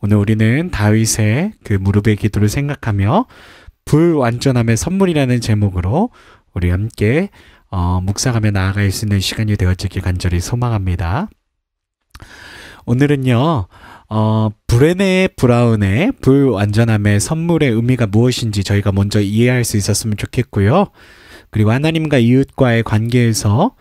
오늘 우리는 다윗의 그 무릎의 기도를 생각하며 불완전함의 선물이라는 제목으로 우리 함께 어, 묵상하며 나아갈 수 있는 시간이 되었지길 간절히 소망합니다. 오늘은요, 어, 브레네 브라운의 불완전함의 선물의 의미가 무엇인지 저희가 먼저 이해할 수 있었으면 좋겠고요. 그리고 하나님과 이웃과의 관계에서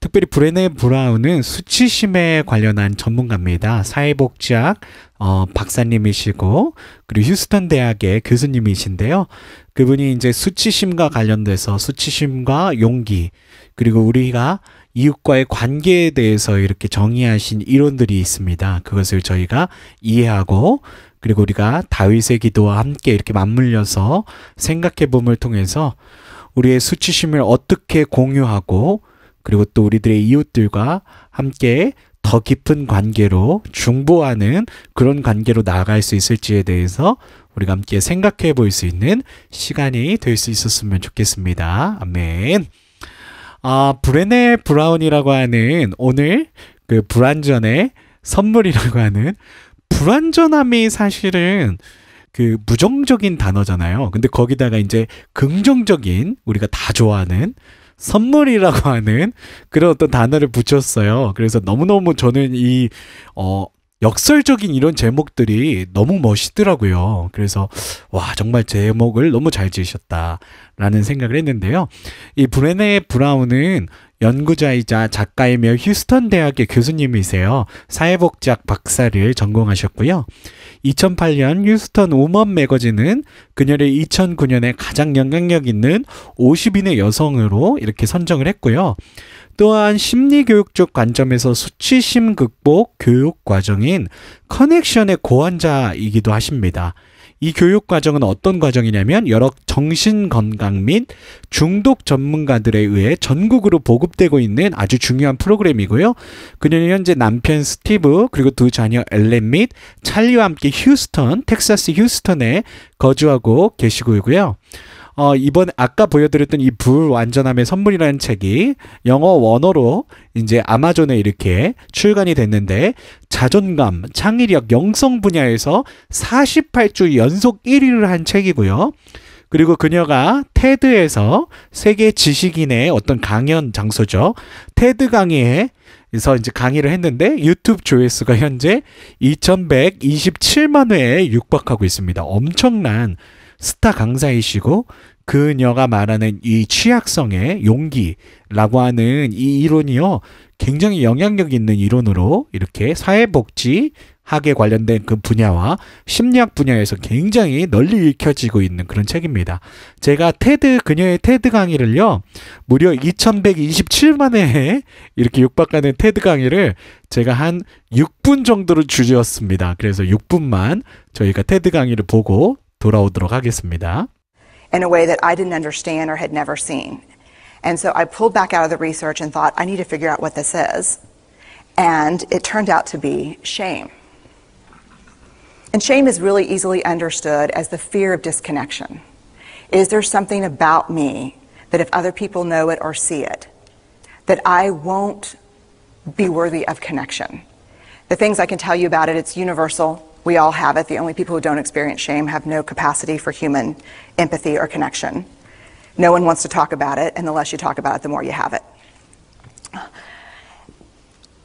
특별히 브레네 브라운은 수치심에 관련한 전문가입니다. 사회복지학 어, 박사님이시고 그리고 휴스턴 대학의 교수님이신데요. 그분이 이제 수치심과 관련돼서 수치심과 용기 그리고 우리가 이웃과의 관계에 대해서 이렇게 정의하신 이론들이 있습니다. 그것을 저희가 이해하고 그리고 우리가 다윗의 기도와 함께 이렇게 맞물려서 생각해 봄을 통해서 우리의 수치심을 어떻게 공유하고 그리고 또 우리들의 이웃들과 함께 더 깊은 관계로 중보하는 그런 관계로 나아갈 수 있을지에 대해서 우리가 함께 생각해 볼 수 있는 시간이 될 수 있었으면 좋겠습니다. 아멘. 아, 브레네 브라운이라고 하는 오늘 그 불완전의 선물이라고 하는 불완전함이 사실은 그 부정적인 단어잖아요. 근데 거기다가 이제 긍정적인 우리가 다 좋아하는 선물이라고 하는 그런 어떤 단어를 붙였어요. 그래서 너무너무 저는 이, 어, 역설적인 이런 제목들이 너무 멋있더라고요. 그래서, 와, 정말 제목을 너무 잘 지으셨다라는 생각을 했는데요. 이 브레네 브라운은 연구자이자 작가이며 휴스턴 대학의 교수님이세요. 사회복지학 박사를 전공하셨고요. 2008년 휴스턴 우먼 매거진은 그녀를 2009년에 가장 영향력 있는 50인의 여성으로 이렇게 선정을 했고요. 또한 심리교육적 관점에서 수치심 극복 교육 과정인 커넥션의 고환자이기도 하십니다. 이 교육 과정은 어떤 과정이냐면 여러 정신 건강 및 중독 전문가들에 의해 전국으로 보급되고 있는 아주 중요한 프로그램이고요. 그녀는 현재 남편 스티브 그리고 두 자녀 엘렌 및 찰리와 함께 휴스턴, 텍사스 휴스턴에 거주하고 계시고요. 어, 이번 아까 보여드렸던 이 불완전함의 선물이라는 책이 영어 원어로 이제 아마존에 이렇게 출간이 됐는데 자존감, 창의력, 영성 분야에서 48주 연속 1위를 한 책이고요. 그리고 그녀가 테드에서 세계 지식인의 어떤 강연 장소죠. 테드 강의에 그래서 이제 강의를 했는데 유튜브 조회수가 현재 2127만 회에 육박하고 있습니다. 엄청난 스타 강사이시고 그녀가 말하는 이 취약성의 용기라고 하는 이 이론이요. 굉장히 영향력 있는 이론으로 이렇게 사회복지 학에 관련된 그 분야와 심리학 분야에서 굉장히 널리 읽혀지고 있는 그런 책입니다. 제가 테드 그녀의 테드 강의를요. 무려 2127만 에 이렇게 육박하는 테드 강의를 제가 한 6분 정도를 주제였습니다. 그래서 6분만 저희가 테드 강의를 보고 돌아오도록 하겠습니다. In a way that I didn't understand or had never seen. And so I pulled back out of the research and thought, I need to figure out what this is. And it turned out to be shame. And shame is really easily understood as the fear of disconnection. Is there something about me that if other people know it or see it, that I won't be worthy of connection? The things I can tell you about it, it's universal. We all have it. The only people who don't experience shame have no capacity for human empathy or connection. No one wants to talk about it, and the less you talk about it, the more you have it.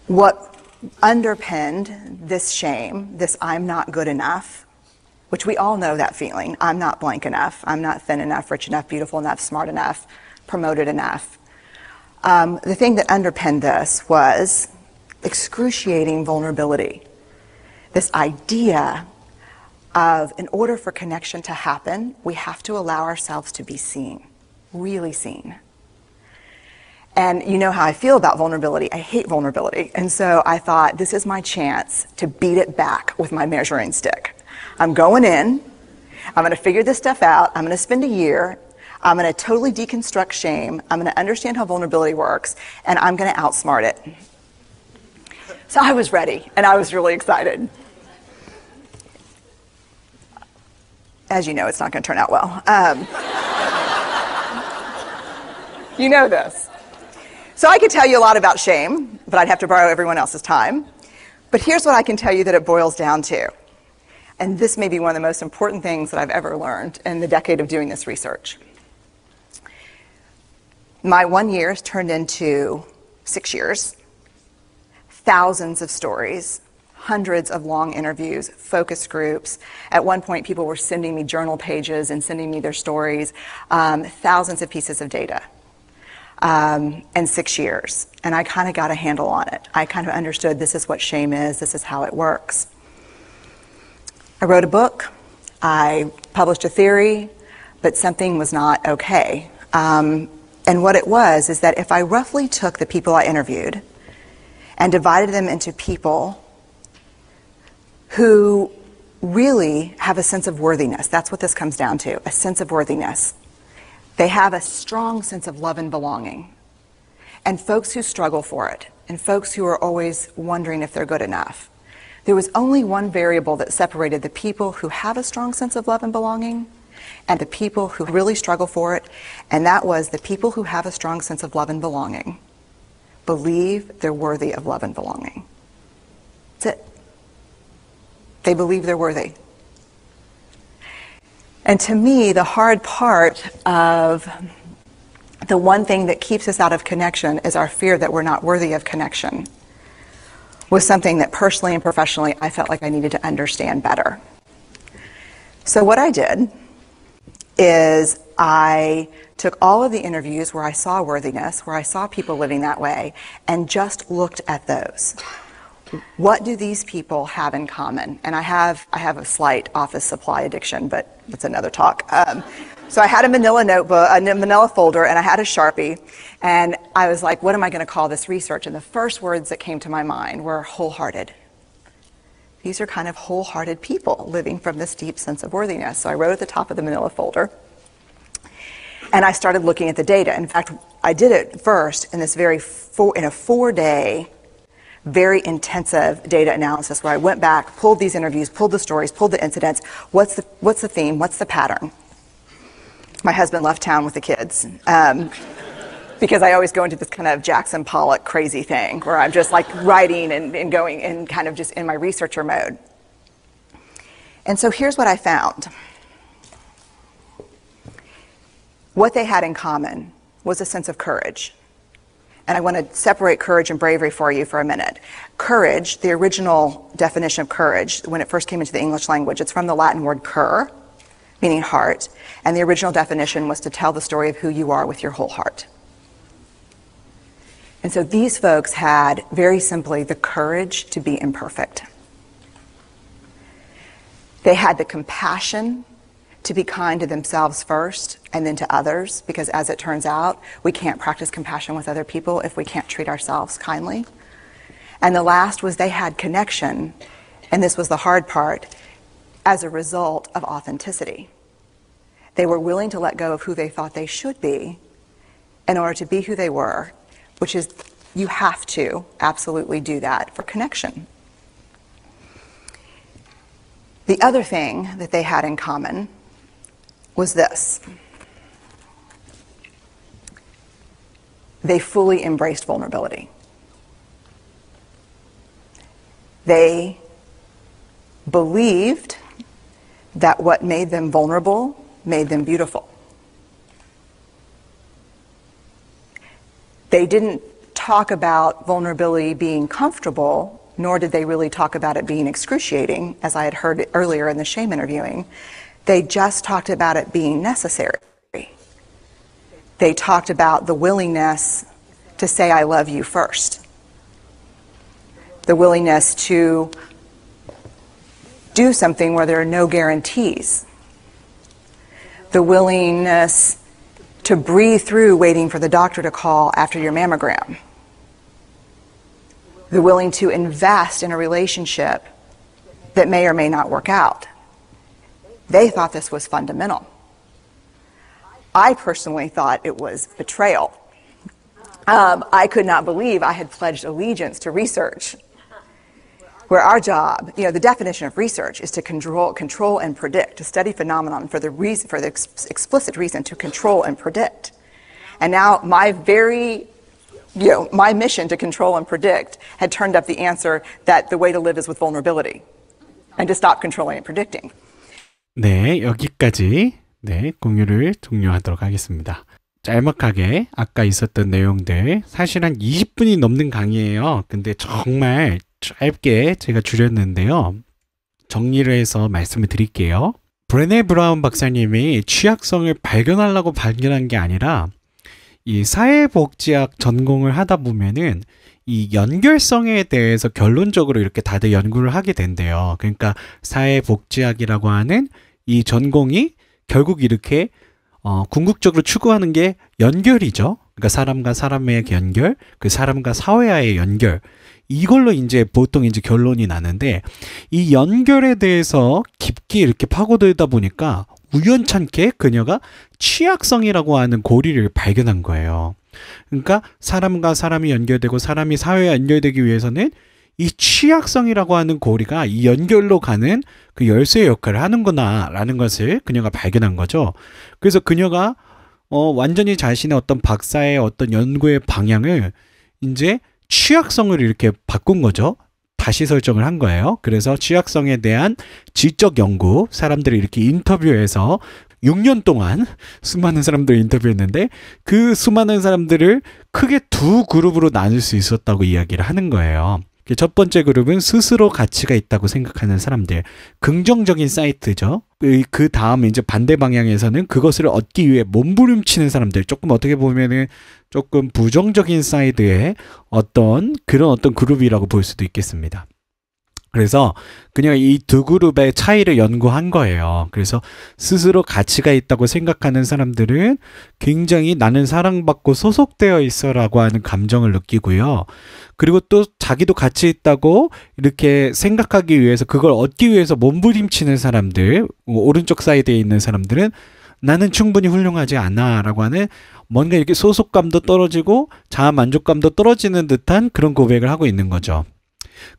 What underpinned this shame, this I'm not good enough, which we all know that feeling I'm not blank enough, I'm not thin enough, rich enough, beautiful enough, smart enough, promoted enough. Um, the thing that underpinned this was excruciating vulnerability this idea of in order for connection to happen, we have to allow ourselves to be seen, really seen. And you know how I feel about vulnerability. I hate vulnerability. And so I thought, this is my chance to beat it back with my measuring stick. I'm going in. I'm going to figure this stuff out. I'm going to spend a year. I'm going to totally deconstruct shame. I'm going to understand how vulnerability works. And I'm going to outsmart it. So I was ready and I was really excited. as you know, it's not going to turn out well. Um, you know this. So I could tell you a lot about shame, but I'd have to borrow everyone else's time. But here's what I can tell you that it boils down to. And this may be one of the most important things that I've ever learned in the decade of doing this research. My one year has turned into six years, thousands of stories hundreds of long interviews, focus groups. At one point, people were sending me journal pages and sending me their stories, um, thousands of pieces of data. Um, and six years. And I kind of got a handle on it. I kind of understood this is what shame is, this is how it works. I wrote a book, I published a theory, but something was not okay. Um, and what it was is that if I roughly took the people I interviewed and divided them into people who really have a sense of worthiness. That's what this comes down to a sense of worthiness. They have a strong sense of love and belonging. And folks who struggle for it, and folks who are always wondering if they're good enough. There was only one variable that separated the people who have a strong sense of love and belonging and the people who really struggle for it, and that was the people who have a strong sense of love and belonging believe they're worthy of love and belonging they believe they're worthy. And to me, the hard part of the one thing that keeps us out of connection is our fear that we're not worthy of connection, was something that personally and professionally I felt like I needed to understand better. So, what I did is I took all of the interviews where I saw worthiness, where I saw people living that way, and just looked at those what do these people have in common? And I have, I have a slight office supply addiction, but that's another talk. Um, so I had a manila notebook, a manila folder, and I had a Sharpie. And I was like, what am I going to call this research? And the first words that came to my mind were wholehearted. These are kind of wholehearted people living from this deep sense of worthiness. So I wrote at the top of the manila folder. And I started looking at the data. In fact, I did it first in this very four, in a four day very intensive data analysis where I went back, pulled these interviews, pulled the stories, pulled the incidents. What's the, what's the theme? What's the pattern? My husband left town with the kids. Um, because I always go into this kind of Jackson Pollock crazy thing where I'm just like writing and, and going and kind of just in my researcher mode. And so here's what I found. What they had in common was a sense of courage. And I want to separate courage and bravery for you for a minute. Courage, the original definition of courage, when it first came into the English language, it's from the Latin word cur, meaning heart. And the original definition was to tell the story of who you are with your whole heart. And so these folks had, very simply, the courage to be imperfect. They had the compassion to be kind to themselves first and then to others, because as it turns out, we can't practice compassion with other people if we can't treat ourselves kindly. And the last was they had connection, and this was the hard part, as a result of authenticity. They were willing to let go of who they thought they should be in order to be who they were, which is, you have to absolutely do that for connection. The other thing that they had in common was this they fully embraced vulnerability. They believed that what made them vulnerable made them beautiful. They didn't talk about vulnerability being comfortable, nor did they really talk about it being excruciating, as I had heard earlier in the shame interviewing. They just talked about it being necessary. They talked about the willingness to say, I love you first, the willingness to do something where there are no guarantees, the willingness to breathe through waiting for the doctor to call after your mammogram, the willing to invest in a relationship that may or may not work out. They thought this was fundamental. I personally thought it was betrayal. Um, I could not believe I had pledged allegiance to research, where our job, you know, the definition of research is to control, control and predict, to study phenomenon for the reason, for the ex- explicit reason to control and predict. And now my very, you know, my mission to control and predict had turned up the answer that the way to live is with vulnerability, and to stop controlling and predicting. 네, 여기까지 네, 공유를 종료하도록 하겠습니다. 짤막하게 아까 있었던 내용들 사실 한 20분이 넘는 강의예요. 근데 정말 짧게 제가 줄였는데요. 정리를 해서 말씀을 드릴게요. 브레네 브라운 박사님이 취약성을 발견하려고 발견한 게 아니라 이 사회복지학 전공을 하다 보면은 이 연결성에 대해서 결론적으로 이렇게 다들 연구를 하게 된대요. 그러니까 사회복지학이라고 하는 이 전공이 결국 이렇게 어, 궁극적으로 추구하는 게 연결이죠. 그러니까 사람과 사람의 연결, 그 사람과 사회와의 연결. 이걸로 이제 보통 이제 결론이 나는데 이 연결에 대해서 깊게 이렇게 파고들다 보니까 우연찮게 그녀가 취약성이라고 하는 고리를 발견한 거예요. 그러니까 사람과 사람이 연결되고 사람이 사회에 연결되기 위해서는 이 취약성이라고 하는 고리가 이 연결로 가는 그열쇠 역할을 하는구나라는 것을 그녀가 발견한 거죠. 그래서 그녀가 어 완전히 자신의 어떤 박사의 어떤 연구의 방향을 이제 취약성을 이렇게 바꾼 거죠. 다시 설정을 한 거예요. 그래서 취약성에 대한 지적 연구, 사람들이 이렇게 인터뷰에서 6년 동안 수많은 사람들 인터뷰했는데 그 수많은 사람들을 크게 두 그룹으로 나눌 수 있었다고 이야기를 하는 거예요. 그 첫 번째 그룹은 스스로 가치가 있다고 생각하는 사람들. 긍정적인 사이트죠. 그, 그 다음 이제 반대 방향에서는 그것을 얻기 위해 몸부림치는 사람들. 조금 어떻게 보면은 조금 부정적인 사이드의 어떤 그런 어떤 그룹이라고 볼 수도 있겠습니다. 그래서 그냥 이 두 그룹의 차이를 연구한 거예요. 그래서 스스로 가치가 있다고 생각하는 사람들은 굉장히 나는 사랑받고 소속되어 있어라고 하는 감정을 느끼고요. 그리고 또 자기도 가치 있다고 이렇게 생각하기 위해서 그걸 얻기 위해서 몸부림치는 사람들, 뭐 오른쪽 사이드에 있는 사람들은 나는 충분히 훌륭하지 않아 라고 하는 뭔가 이렇게 소속감도 떨어지고 자아 만족감도 떨어지는 듯한 그런 고백을 하고 있는 거죠.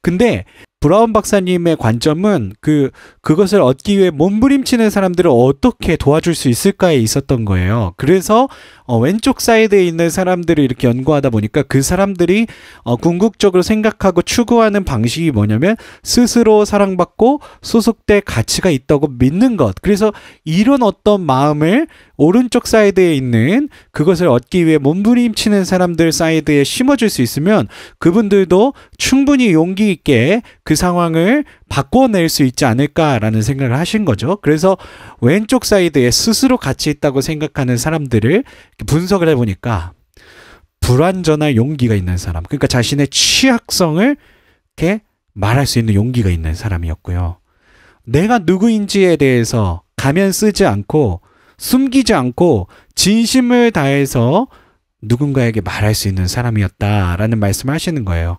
근데 브라운 박사님의 관점은 그 그것을 얻기 위해 몸부림치는 사람들을 어떻게 도와줄 수 있을까에 있었던 거예요. 그래서 어, 왼쪽 사이드에 있는 사람들을 이렇게 연구하다 보니까 그 사람들이 어, 궁극적으로 생각하고 추구하는 방식이 뭐냐면 스스로 사랑받고 소속될 가치가 있다고 믿는 것. 그래서 이런 어떤 마음을 오른쪽 사이드에 있는 그것을 얻기 위해 몸부림치는 사람들 사이드에 심어줄 수 있으면 그분들도 충분히 용기 있게 그그 상황을 바꿔낼 수 있지 않을까라는 생각을 하신 거죠. 그래서 왼쪽 사이드에 스스로 가치 있다고 생각하는 사람들을 분석을 해보니까 불완전한 용기가 있는 사람, 그러니까 자신의 취약성을 이렇게 말할 수 있는 용기가 있는 사람이었고요. 내가 누구인지에 대해서 가면 쓰지 않고 숨기지 않고 진심을 다해서 누군가에게 말할 수 있는 사람이었다라는 말씀을 하시는 거예요.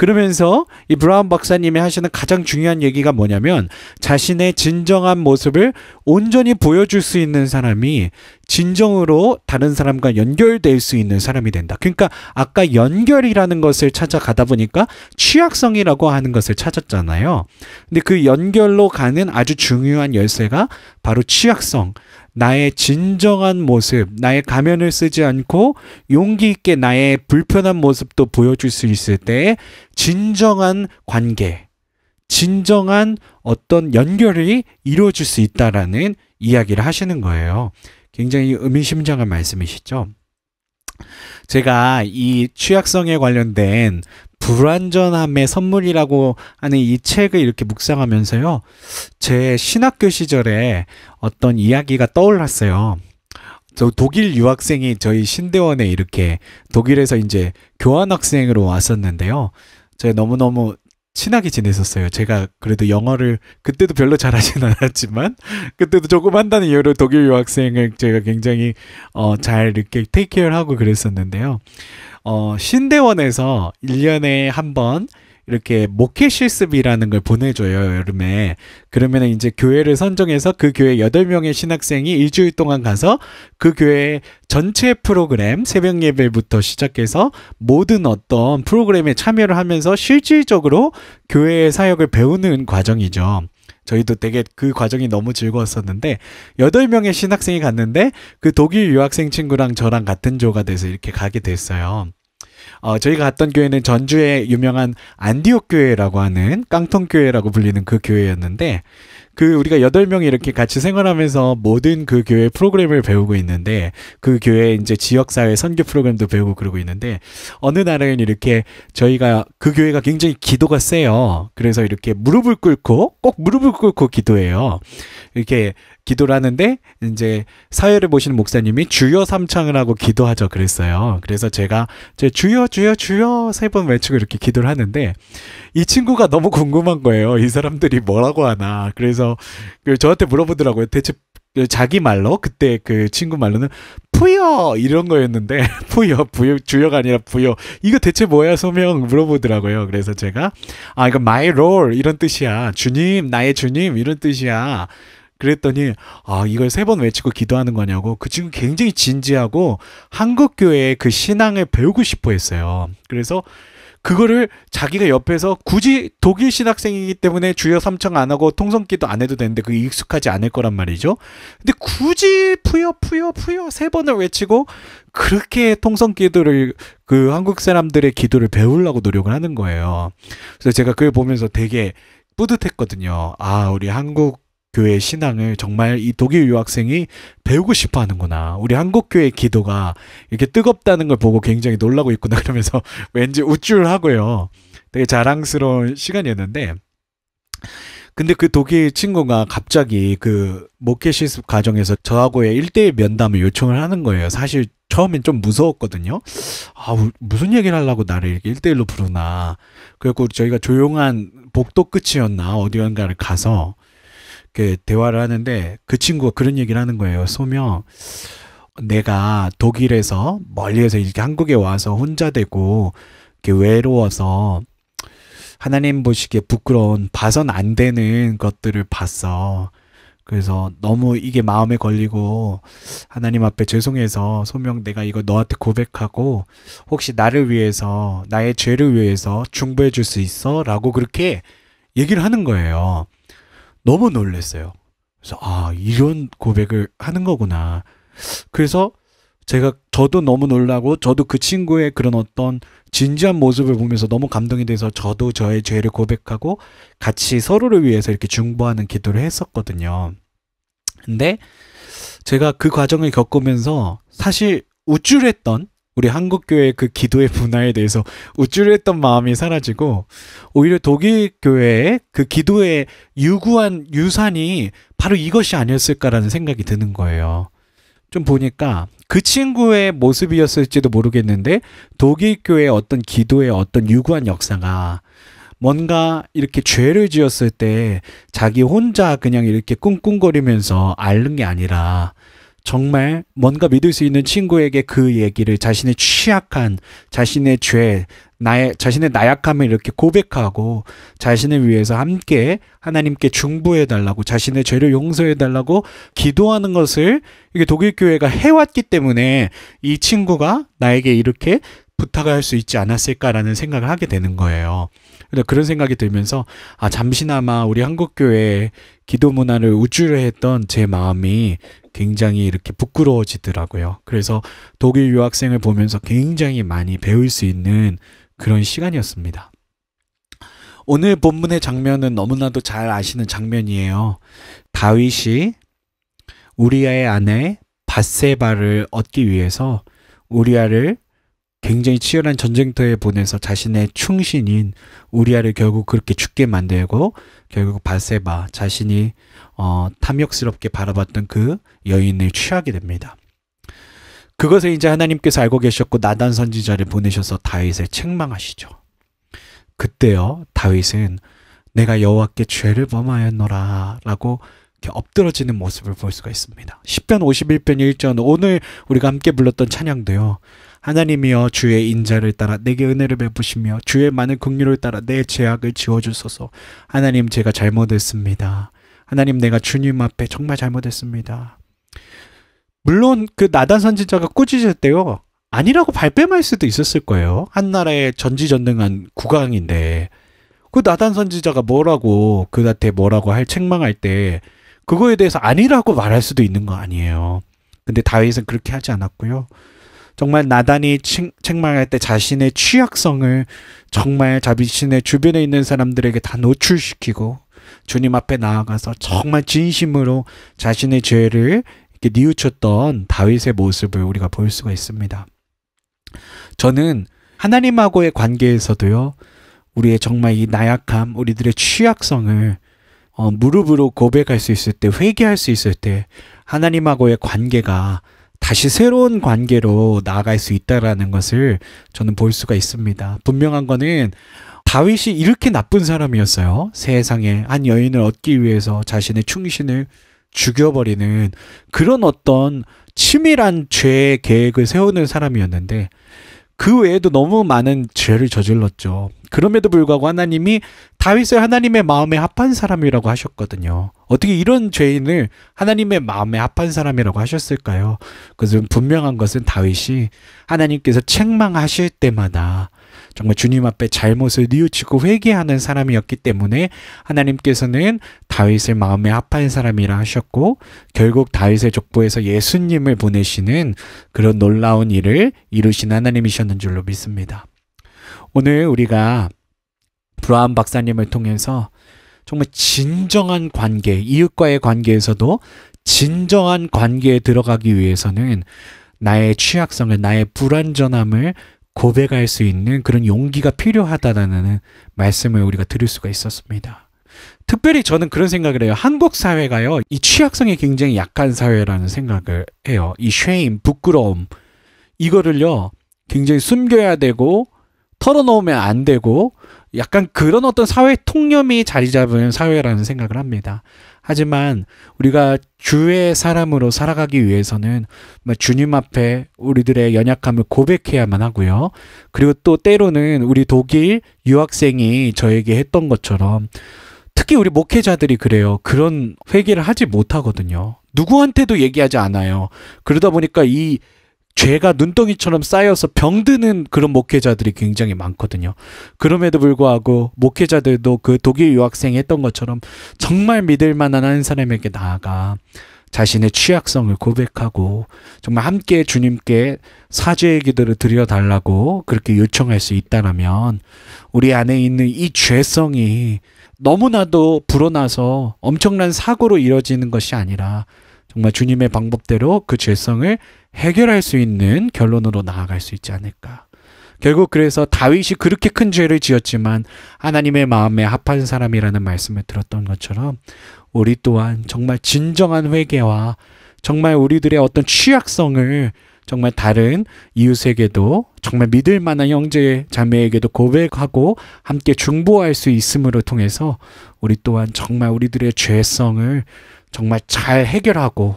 그러면서 이 브라운 박사님이 하시는 가장 중요한 얘기가 뭐냐면 자신의 진정한 모습을 온전히 보여줄 수 있는 사람이 진정으로 다른 사람과 연결될 수 있는 사람이 된다. 그러니까 아까 연결이라는 것을 찾아가다 보니까 취약성이라고 하는 것을 찾았잖아요. 근데 그 연결로 가는 아주 중요한 열쇠가 바로 취약성. 나의 진정한 모습, 나의 가면을 쓰지 않고 용기 있게 나의 불편한 모습도 보여줄 수 있을 때 진정한 관계, 진정한 어떤 연결이 이루어질 수 있다라는 이야기를 하시는 거예요. 굉장히 의미심장한 말씀이시죠. 제가 이 취약성에 관련된 불완전함의 선물이라고 하는 이 책을 이렇게 묵상하면서요. 제 신학교 시절에 어떤 이야기가 떠올랐어요. 저 독일 유학생이 저희 신대원에 이렇게 독일에서 이제 교환학생으로 왔었는데요. 제가 너무너무 친하게 지냈었어요. 제가 그래도 영어를 그때도 별로 잘하진 않았지만 그때도 조금 한다는 이유로 독일 유학생을 제가 굉장히 어, 잘 이렇게 테이크를 하고 그랬었는데요. 어, 신대원에서 1년에 한번 이렇게 목회 실습이라는 걸 보내줘요 여름에 그러면 이제 교회를 선정해서 그 교회 여덟 명의 신학생이 일주일 동안 가서 그 교회 전체 프로그램 새벽 예배부터 시작해서 모든 어떤 프로그램에 참여를 하면서 실질적으로 교회의 사역을 배우는 과정이죠. 저희도 되게 그 과정이 너무 즐거웠었는데 여덟 명의 신학생이 갔는데 그 독일 유학생 친구랑 저랑 같은 조가 돼서 이렇게 가게 됐어요. 어, 저희가 갔던 교회는 전주의 유명한 안디옥 교회라고 하는 깡통 교회라고 불리는 그 교회였는데 그 우리가 여덟 명이 이렇게 같이 생활하면서 모든 그 교회 프로그램을 배우고 있는데 그 교회 이제 지역 사회 선교 프로그램도 배우고 그러고 있는데 어느 날은 이렇게 저희가 그 교회가 굉장히 기도가 세요. 그래서 이렇게 무릎을 꿇고 꼭 무릎을 꿇고 기도해요. 이렇게 기도를 하는데 이제 사회를 보시는 목사님이 주여 삼창을 하고 기도하죠 그랬어요. 그래서 제가 제 주여 주여 주여 세 번 외치고 이렇게 기도를 하는데 이 친구가 너무 궁금한 거예요. 이 사람들이 뭐라고 하나. 그래서 그 저한테 물어보더라고요. 대체 그 자기 말로 그때 그 친구 말로는 푸여 이런 거였는데 푸여 부여 주여가 아니라 부여 이거 대체 뭐야 소명 물어보더라고요. 그래서 제가 아 이거 마이 롤 이런 뜻이야 주님 나의 주님 이런 뜻이야 그랬더니 아 이걸 세 번 외치고 기도하는 거냐고 그 친구 굉장히 진지하고 한국 교회의 그 신앙을 배우고 싶어 했어요. 그래서 그거를 자기가 옆에서 굳이 독일 신학생이기 때문에 주여 삼청 안 하고 통성기도 안 해도 되는데 그게 익숙하지 않을 거란 말이죠. 근데 굳이 푸여 푸여 푸여 세 번을 외치고 그렇게 통성기도를 그 한국 사람들의 기도를 배우려고 노력을 하는 거예요. 그래서 제가 그걸 보면서 되게 뿌듯했거든요. 아 우리 한국 교회 신앙을 정말 이 독일 유학생이 배우고 싶어 하는구나. 우리 한국 교회 기도가 이렇게 뜨겁다는 걸 보고 굉장히 놀라고 있구나. 그러면서 왠지 우쭐하고요. 되게 자랑스러운 시간이었는데. 근데 그 독일 친구가 갑자기 그 목회 실습 과정에서 저하고의 일대일 면담을 요청을 하는 거예요. 사실 처음엔 좀 무서웠거든요. 아, 무슨 얘기를 하려고 나를 이렇게 1대1로 부르나. 그래갖고 저희가 조용한 복도 끝이었나, 어디언가를 가서 이렇게 대화를 하는데 그 친구가 그런 얘기를 하는 거예요. 소명 내가 독일에서 멀리에서 이렇게 한국에 와서 혼자 되고 이렇게 외로워서 하나님 보시기에 부끄러운 봐선 안 되는 것들을 봤어. 그래서 너무 이게 마음에 걸리고 하나님 앞에 죄송해서 소명 내가 이거 너한테 고백하고 혹시 나를 위해서 나의 죄를 위해서 중보해 줄 수 있어? 라고 그렇게 얘기를 하는 거예요. 너무 놀랐어요. 그래서 아 이런 고백을 하는 거구나. 그래서 제가 저도 너무 놀라고 저도 그 친구의 그런 어떤 진지한 모습을 보면서 너무 감동이 돼서 저도 저의 죄를 고백하고 같이 서로를 위해서 이렇게 중보하는 기도를 했었거든요. 근데 제가 그 과정을 겪으면서 사실 우쭐했던 우리 한국 교회의 그 기도의 문화에 대해서 우쭐했던 마음이 사라지고 오히려 독일 교회의 그 기도의 유구한 유산이 바로 이것이 아니었을까라는 생각이 드는 거예요. 좀 보니까 그 친구의 모습이었을지도 모르겠는데 독일 교회의 어떤 기도의 어떤 유구한 역사가 뭔가 이렇게 죄를 지었을 때 자기 혼자 그냥 이렇게 꿍꿍거리면서 앓는 게 아니라 정말 뭔가 믿을 수 있는 친구에게 그 얘기를 자신의 취약한 자신의 죄 나의 자신의 나약함을 이렇게 고백하고 자신을 위해서 함께 하나님께 중보해 달라고 자신의 죄를 용서해 달라고 기도하는 것을 이게 독일 교회가 해왔기 때문에 이 친구가 나에게 이렇게 부탁할 수 있지 않았을까라는 생각을 하게 되는 거예요. 그래서 그런 생각이 들면서 아 잠시나마 우리 한국 교회 기도 문화를 우쭐해 했던 제 마음이 굉장히 이렇게 부끄러워지더라고요. 그래서 독일 유학생을 보면서 굉장히 많이 배울 수 있는 그런 시간이었습니다. 오늘 본문의 장면은 너무나도 잘 아시는 장면이에요. 다윗이 우리아의 아내 바세바를 얻기 위해서 우리아를 굉장히 치열한 전쟁터에 보내서 자신의 충신인 우리아를 결국 그렇게 죽게 만들고 결국 바세바 자신이 어, 탐욕스럽게 바라봤던 그 여인을 취하게 됩니다. 그것을 이제 하나님께서 알고 계셨고 나단 선지자를 보내셔서 다윗을 책망하시죠. 그때요 다윗은 내가 여호와께 죄를 범하였노라라고 이렇게 엎드러지는 모습을 볼 수가 있습니다. 10편 51편 1전 오늘 우리가 함께 불렀던 찬양도요. 하나님이여 주의 인자를 따라 내게 은혜를 베푸시며 주의 많은 긍휼을 따라 내 죄악을 지워주소서. 하나님 제가 잘못했습니다. 하나님 내가 주님 앞에 정말 잘못했습니다. 물론 그 나단 선지자가 꾸짖을 때요. 아니라고 발뺌할 수도 있었을 거예요. 한나라의 전지전능한 국왕인데 그 나단 선지자가 뭐라고 그한테 뭐라고 할 책망할 때 그거에 대해서 아니라고 말할 수도 있는 거 아니에요. 근데 다윗은 그렇게 하지 않았고요. 정말 나단이 책망할 때 자신의 취약성을 정말 자신의 비 주변에 있는 사람들에게 다 노출시키고 주님 앞에 나아가서 정말 진심으로 자신의 죄를 이렇게 뉘우쳤던 다윗의 모습을 우리가 볼 수가 있습니다. 저는 하나님하고의 관계에서도요, 우리의 정말 이 나약함, 우리들의 취약성을 어, 무릎으로 고백할 수 있을 때, 회개할 수 있을 때, 하나님하고의 관계가 다시 새로운 관계로 나아갈 수 있다라는 것을 저는 볼 수가 있습니다. 분명한 거는 다윗이 이렇게 나쁜 사람이었어요. 세상에 한 여인을 얻기 위해서 자신의 충신을 죽여버리는 그런 어떤 치밀한 죄의 계획을 세우는 사람이었는데 그 외에도 너무 많은 죄를 저질렀죠. 그럼에도 불구하고 하나님이 다윗을 하나님의 마음에 합한 사람이라고 하셨거든요. 어떻게 이런 죄인을 하나님의 마음에 합한 사람이라고 하셨을까요? 그것은 분명한 것은 다윗이 하나님께서 책망하실 때마다 정말 주님 앞에 잘못을 뉘우치고 회개하는 사람이었기 때문에 하나님께서는 다윗을 마음에 합한 사람이라 하셨고 결국 다윗의 족보에서 예수님을 보내시는 그런 놀라운 일을 이루신 하나님이셨는 줄로 믿습니다. 오늘 우리가 브라운 박사님을 통해서 정말 진정한 관계, 이웃과의 관계에서도 진정한 관계에 들어가기 위해서는 나의 취약성을, 나의 불완전함을 고백할 수 있는 그런 용기가 필요하다라는 말씀을 우리가 들을 수가 있었습니다. 특별히 저는 그런 생각을 해요. 한국 사회가요, 이 취약성이 굉장히 약한 사회라는 생각을 해요. 이 쉐임, 부끄러움, 이거를요, 굉장히 숨겨야 되고, 털어놓으면 안 되고, 약간 그런 어떤 사회 통념이 자리 잡은 사회라는 생각을 합니다. 하지만 우리가 주의 사람으로 살아가기 위해서는 뭐 주님 앞에 우리들의 연약함을 고백해야만 하고요. 그리고 또 때로는 우리 독일 유학생이 저에게 했던 것처럼 특히 우리 목회자들이 그래요. 그런 회개를 하지 못하거든요. 누구한테도 얘기하지 않아요. 그러다 보니까 이 죄가 눈덩이처럼 쌓여서 병드는 그런 목회자들이 굉장히 많거든요. 그럼에도 불구하고 목회자들도 그 독일 유학생이 했던 것처럼 정말 믿을 만한 한 사람에게 나아가 자신의 취약성을 고백하고 정말 함께 주님께 사죄의 기도를 드려달라고 그렇게 요청할 수 있다라면 우리 안에 있는 이 죄성이 너무나도 불어나서 엄청난 사고로 이뤄지는 것이 아니라 정말 주님의 방법대로 그 죄성을 해결할 수 있는 결론으로 나아갈 수 있지 않을까. 결국 그래서 다윗이 그렇게 큰 죄를 지었지만 하나님의 마음에 합한 사람이라는 말씀을 들었던 것처럼 우리 또한 정말 진정한 회개와 정말 우리들의 어떤 취약성을 정말 다른 이웃에게도 정말 믿을 만한 형제 자매에게도 고백하고 함께 중보할 수 있음으로 통해서 우리 또한 정말 우리들의 죄성을 정말 잘 해결하고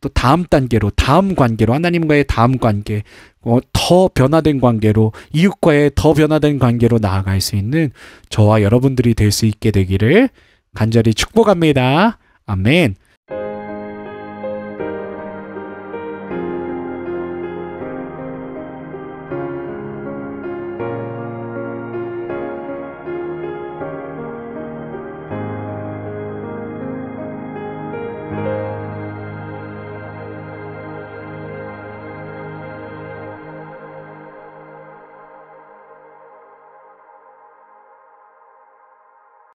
또 다음 단계로 다음 관계로 하나님과의 다음 관계 어, 더 변화된 관계로 이웃과의 더 변화된 관계로 나아갈 수 있는 저와 여러분들이 될 수 있게 되기를 간절히 축복합니다. 아멘.